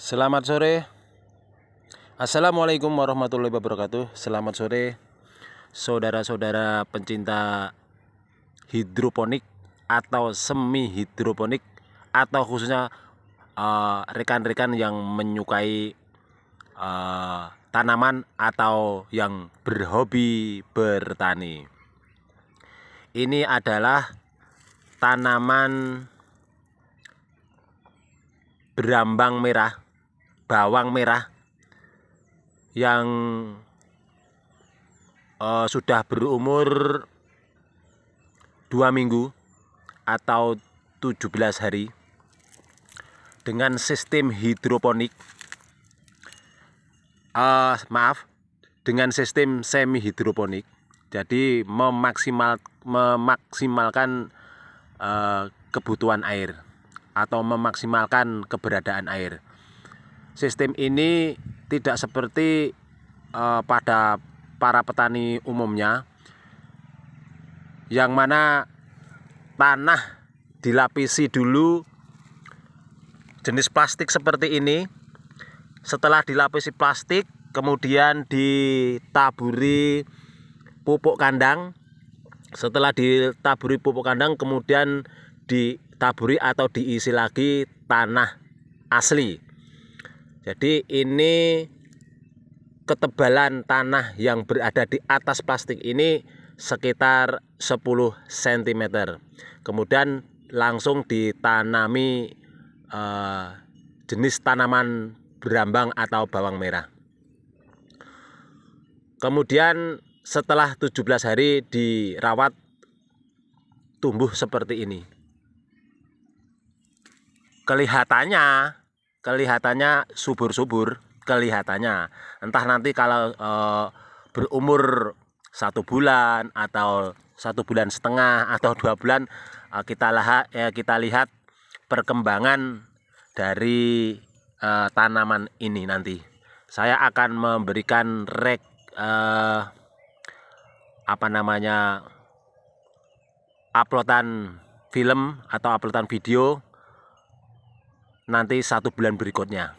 Selamat sore. Assalamualaikum warahmatullahi wabarakatuh. Selamat sore, saudara-saudara pencinta hidroponik atau semi hidroponik atau khususnya eh, rekan-rekan uh, yang menyukai uh, tanaman atau yang berhobi bertani. Ini adalah tanaman berambang merah bawang merah yang uh, sudah berumur dua minggu atau 17 hari dengan sistem hidroponik uh, maaf dengan sistem semi hidroponik jadi memaksimal memaksimalkan uh, kebutuhan air atau memaksimalkan keberadaan air sistem ini tidak seperti uh, pada para petani umumnya yang mana tanah dilapisi dulu jenis plastik seperti ini setelah dilapisi plastik kemudian ditaburi pupuk kandang setelah ditaburi pupuk kandang kemudian ditaburi atau diisi lagi tanah asli jadi ini ketebalan tanah yang berada di atas plastik ini sekitar 10 cm. Kemudian langsung ditanami eh, jenis tanaman berambang atau bawang merah. Kemudian setelah 17 hari dirawat tumbuh seperti ini. Kelihatannya kelihatannya subur-subur kelihatannya entah nanti kalau e, berumur satu bulan atau satu bulan setengah atau dua bulan e, kita lihat e, eh, kita lihat perkembangan dari e, tanaman ini nanti saya akan memberikan rek e, apa namanya uploadan film atau uploadan video nanti satu bulan berikutnya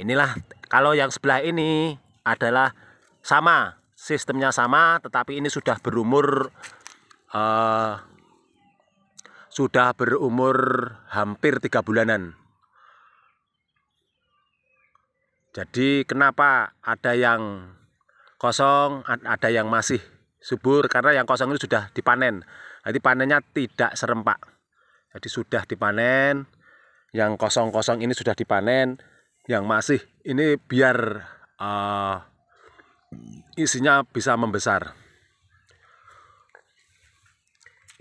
inilah kalau yang sebelah ini adalah sama sistemnya sama tetapi ini sudah berumur uh, sudah berumur hampir tiga bulanan jadi kenapa ada yang kosong ada yang masih subur karena yang kosong ini sudah dipanen jadi panennya tidak serempak jadi sudah dipanen yang kosong-kosong ini sudah dipanen yang masih ini biar uh, isinya bisa membesar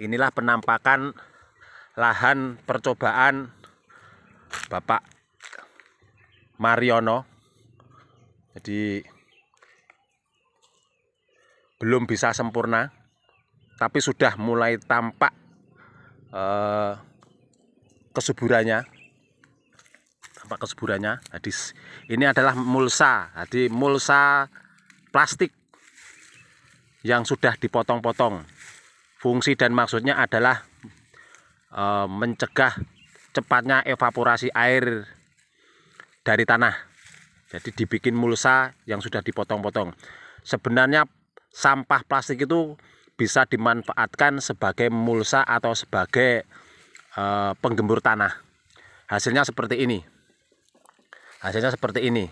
inilah penampakan lahan percobaan Bapak Mariono jadi belum bisa sempurna tapi sudah mulai tampak eh, kesuburannya tempat kesuburannya hadis ini adalah mulsa jadi mulsa plastik yang sudah dipotong-potong fungsi dan maksudnya adalah e, mencegah cepatnya evaporasi air dari tanah jadi dibikin mulsa yang sudah dipotong-potong sebenarnya sampah plastik itu bisa dimanfaatkan sebagai mulsa atau sebagai e, penggembur tanah hasilnya seperti ini hasilnya seperti ini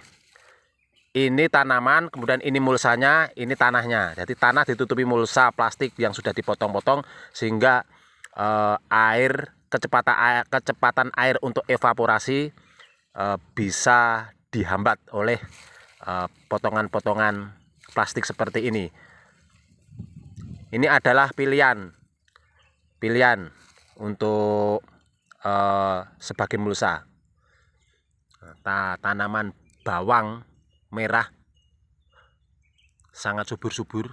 ini tanaman kemudian ini mulsanya ini tanahnya jadi tanah ditutupi mulsa plastik yang sudah dipotong-potong sehingga eh, air kecepatan air, kecepatan air untuk evaporasi eh, bisa dihambat oleh eh, potongan-potongan eh, plastik seperti ini ini adalah pilihan pilihan untuk eh, sebagai mulsa Eh, ta tanaman bawang merah sangat subur-subur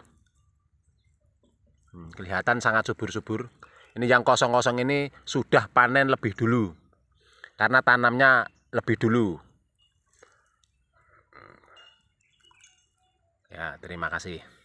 hmm, kelihatan sangat subur-subur ini yang kosong-kosong ini sudah panen lebih dulu karena tanamnya lebih dulu ya terima kasih